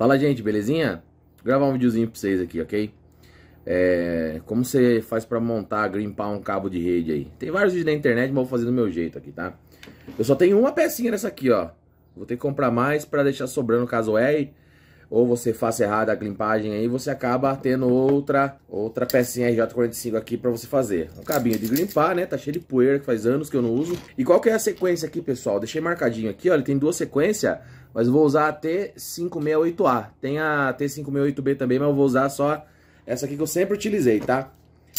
Fala, gente, belezinha? Vou gravar um videozinho pra vocês aqui, ok? É, como você faz pra montar, grimpar um cabo de rede aí? Tem vários vídeos na internet, mas vou fazer do meu jeito aqui, tá? Eu só tenho uma pecinha nessa aqui, ó. Vou ter que comprar mais pra deixar sobrando caso erre ou você faça errado a limpagem aí, você acaba tendo outra, outra pecinha RJ45 aqui para você fazer. Um cabinho de limpar, né? Tá cheio de poeira, que faz anos que eu não uso. E qual que é a sequência aqui, pessoal? Deixei marcadinho aqui, ó, ele tem duas sequências, mas eu vou usar a T568A. Tem a T568B também, mas eu vou usar só essa aqui que eu sempre utilizei, tá?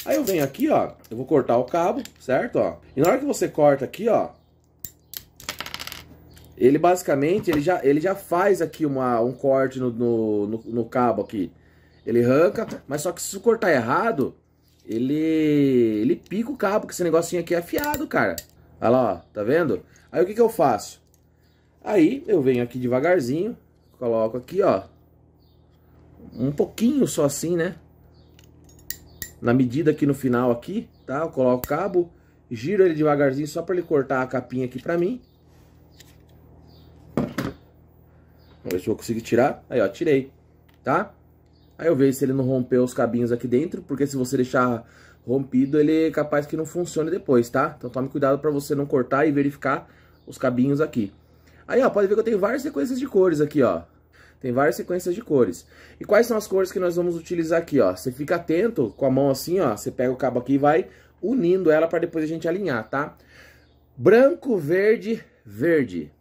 Aí eu venho aqui, ó, eu vou cortar o cabo, certo, ó? E na hora que você corta aqui, ó, ele basicamente, ele já, ele já faz aqui uma, um corte no, no, no, no cabo aqui. Ele arranca, mas só que se cortar errado, ele, ele pica o cabo, que esse negocinho aqui é afiado, cara. Olha lá, ó, tá vendo? Aí o que que eu faço? Aí eu venho aqui devagarzinho, coloco aqui, ó. Um pouquinho só assim, né? Na medida aqui no final aqui, tá? Eu coloco o cabo, giro ele devagarzinho só pra ele cortar a capinha aqui pra mim. Vamos ver se eu consigo tirar. Aí, ó, tirei, tá? Aí eu vejo se ele não rompeu os cabinhos aqui dentro, porque se você deixar rompido, ele é capaz que não funcione depois, tá? Então tome cuidado para você não cortar e verificar os cabinhos aqui. Aí, ó, pode ver que eu tenho várias sequências de cores aqui, ó. Tem várias sequências de cores. E quais são as cores que nós vamos utilizar aqui, ó? Você fica atento com a mão assim, ó. Você pega o cabo aqui e vai unindo ela para depois a gente alinhar, tá? Branco, verde, verde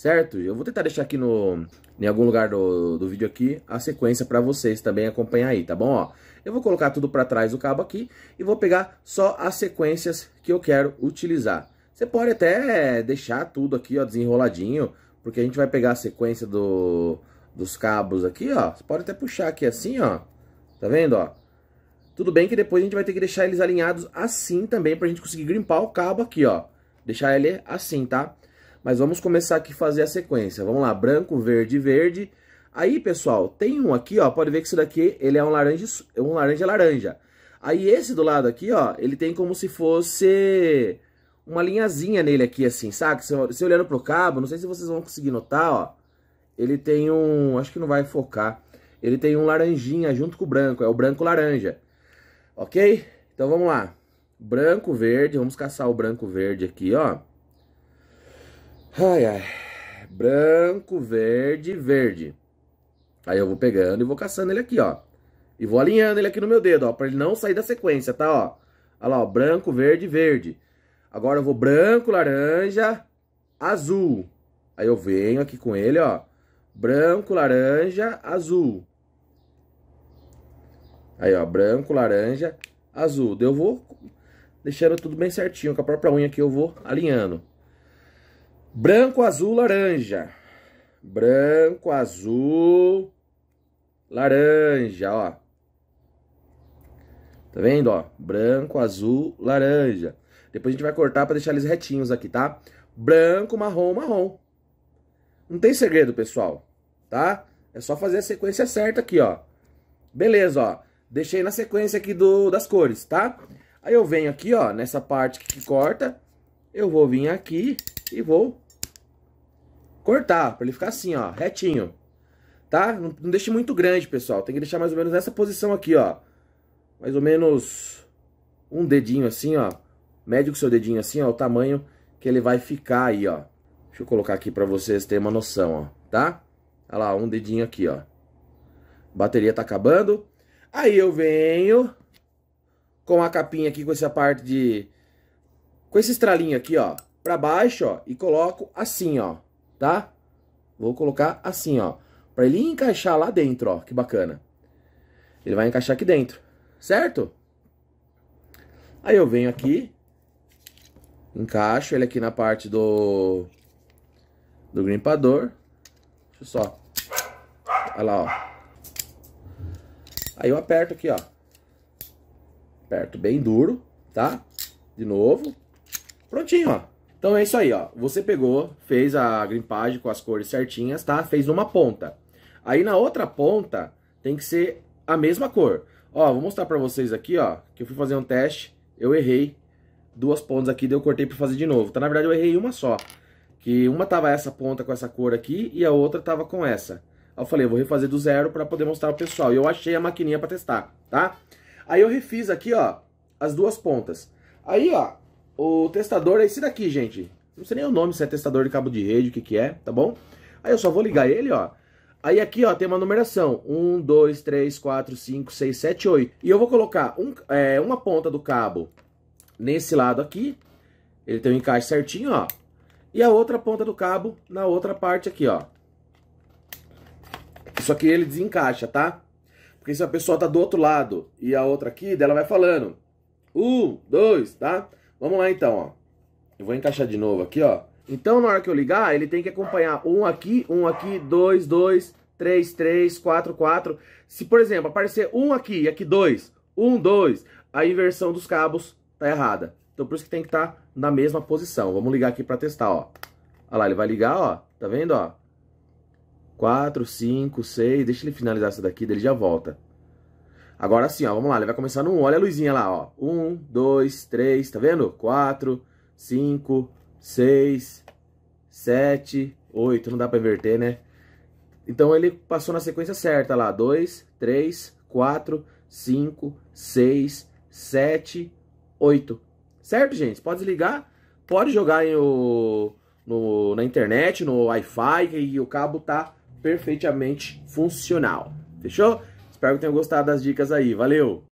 certo? Eu vou tentar deixar aqui no, em algum lugar do, do vídeo aqui a sequência para vocês também acompanhar aí, tá bom? Ó, eu vou colocar tudo para trás do cabo aqui e vou pegar só as sequências que eu quero utilizar. Você pode até deixar tudo aqui ó, desenroladinho, porque a gente vai pegar a sequência do, dos cabos aqui, ó. Você pode até puxar aqui assim, ó. Tá vendo, ó? Tudo bem que depois a gente vai ter que deixar eles alinhados assim também pra gente conseguir grimpar o cabo aqui, ó. Deixar ele assim, tá? Mas vamos começar aqui a fazer a sequência. Vamos lá, branco, verde, verde. Aí, pessoal, tem um aqui, ó, pode ver que isso daqui, ele é um laranja, um laranja laranja. Aí esse do lado aqui, ó, ele tem como se fosse uma linhazinha nele aqui, assim, saca? Se, se olhando pro cabo, não sei se vocês vão conseguir notar, ó. Ele tem um, acho que não vai focar. Ele tem um laranjinha junto com o branco, é o branco laranja. Ok? Então vamos lá. Branco, verde, vamos caçar o branco verde aqui, ó. Ai, ai. Branco, verde, verde. Aí eu vou pegando e vou caçando ele aqui, ó. E vou alinhando ele aqui no meu dedo, ó. Pra ele não sair da sequência, tá, ó. Olha lá, ó. Branco, verde, verde. Agora eu vou branco, laranja, azul. Aí eu venho aqui com ele, ó. Branco, laranja, azul. Aí, ó. Branco, laranja, azul. Daí eu vou deixando tudo bem certinho. Com a própria unha aqui eu vou alinhando. Branco, azul, laranja. Branco, azul, laranja, ó. Tá vendo, ó? Branco, azul, laranja. Depois a gente vai cortar para deixar eles retinhos aqui, tá? Branco, marrom, marrom. Não tem segredo, pessoal, tá? É só fazer a sequência certa aqui, ó. Beleza, ó. Deixei na sequência aqui do, das cores, tá? Aí eu venho aqui, ó, nessa parte que corta. Eu vou vir aqui e vou cortar, para ele ficar assim, ó, retinho. Tá? Não, não deixe muito grande, pessoal. Tem que deixar mais ou menos nessa posição aqui, ó. Mais ou menos um dedinho assim, ó. Mede com seu dedinho assim, ó, o tamanho que ele vai ficar aí, ó. Deixa eu colocar aqui para vocês terem uma noção, ó, tá? Olha lá, um dedinho aqui, ó. Bateria tá acabando. Aí eu venho com a capinha aqui, com essa parte de... Com esse estralinho aqui, ó para baixo, ó, e coloco assim, ó, tá? Vou colocar assim, ó, para ele encaixar lá dentro, ó, que bacana. Ele vai encaixar aqui dentro, certo? Aí eu venho aqui, encaixo ele aqui na parte do do grimpador. Deixa eu só. Olha lá, ó. Aí eu aperto aqui, ó. Aperto bem duro, tá? De novo. Prontinho, ó. Então é isso aí, ó. Você pegou, fez a grimpagem com as cores certinhas, tá? Fez numa ponta. Aí na outra ponta tem que ser a mesma cor. Ó, vou mostrar pra vocês aqui, ó, que eu fui fazer um teste, eu errei duas pontas aqui, daí eu cortei pra fazer de novo. Então na verdade eu errei uma só, que uma tava essa ponta com essa cor aqui e a outra tava com essa. Aí eu falei, eu vou refazer do zero pra poder mostrar o pessoal. E eu achei a maquininha pra testar, tá? Aí eu refiz aqui, ó, as duas pontas. Aí, ó, o testador é esse daqui, gente. Não sei nem o nome, se é testador de cabo de rede, o que que é, tá bom? Aí eu só vou ligar ele, ó. Aí aqui, ó, tem uma numeração. 1, 2, 3, 4, 5, 6, 7, 8. E eu vou colocar um, é, uma ponta do cabo nesse lado aqui. Ele tem um encaixe certinho, ó. E a outra ponta do cabo na outra parte aqui, ó. Isso aqui ele desencaixa, tá? Porque se a pessoa tá do outro lado e a outra aqui, dela vai falando. 1, Um, tá? tá? Vamos lá então, ó. Eu vou encaixar de novo aqui, ó. Então, na hora que eu ligar, ele tem que acompanhar um aqui, um aqui, dois, dois, três, três, quatro, quatro. Se, por exemplo, aparecer um aqui e aqui dois, um, dois, a inversão dos cabos tá errada. Então, por isso que tem que estar tá na mesma posição. Vamos ligar aqui para testar, ó. Olha lá, ele vai ligar, ó. Tá vendo, ó? Quatro, cinco, seis. Deixa ele finalizar essa daqui, daí ele já volta. Agora sim, ó, vamos lá, ele vai começar no 1. Olha a luzinha lá, ó. 1, 2, 3, tá vendo? 4, 5, 6, 7, 8. Não dá pra inverter, né? Então ele passou na sequência certa lá. 2, 3, 4, 5, 6, 7, 8. Certo, gente? Pode desligar, pode jogar em o, no, na internet, no Wi-Fi, e o cabo tá perfeitamente funcional. Fechou? Espero que tenham gostado das dicas aí. Valeu!